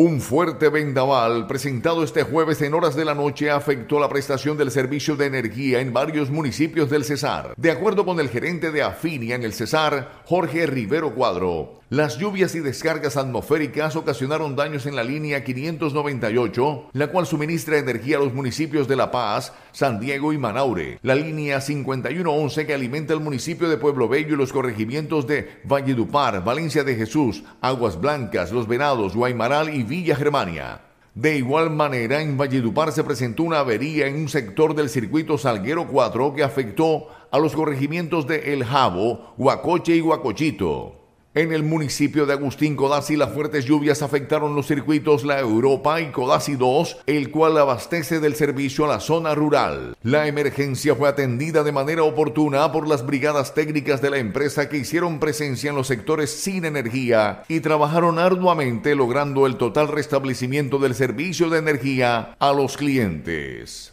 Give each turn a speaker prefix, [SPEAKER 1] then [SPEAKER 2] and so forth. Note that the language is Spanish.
[SPEAKER 1] Un fuerte vendaval presentado este jueves en horas de la noche afectó la prestación del servicio de energía en varios municipios del Cesar. De acuerdo con el gerente de Afinia en el Cesar, Jorge Rivero Cuadro, las lluvias y descargas atmosféricas ocasionaron daños en la línea 598, la cual suministra energía a los municipios de La Paz, San Diego y Manaure, la línea 5111 que alimenta el municipio de Pueblo Bello y los corregimientos de Valledupar, Valencia de Jesús, Aguas Blancas, Los Venados, Guaymaral y Villa Germania. De igual manera, en Valledupar se presentó una avería en un sector del circuito Salguero 4 que afectó a los corregimientos de El Jabo, Huacoche y Huacochito. En el municipio de Agustín Codazzi, las fuertes lluvias afectaron los circuitos La Europa y Codazzi 2, el cual abastece del servicio a la zona rural. La emergencia fue atendida de manera oportuna por las brigadas técnicas de la empresa que hicieron presencia en los sectores sin energía y trabajaron arduamente logrando el total restablecimiento del servicio de energía a los clientes.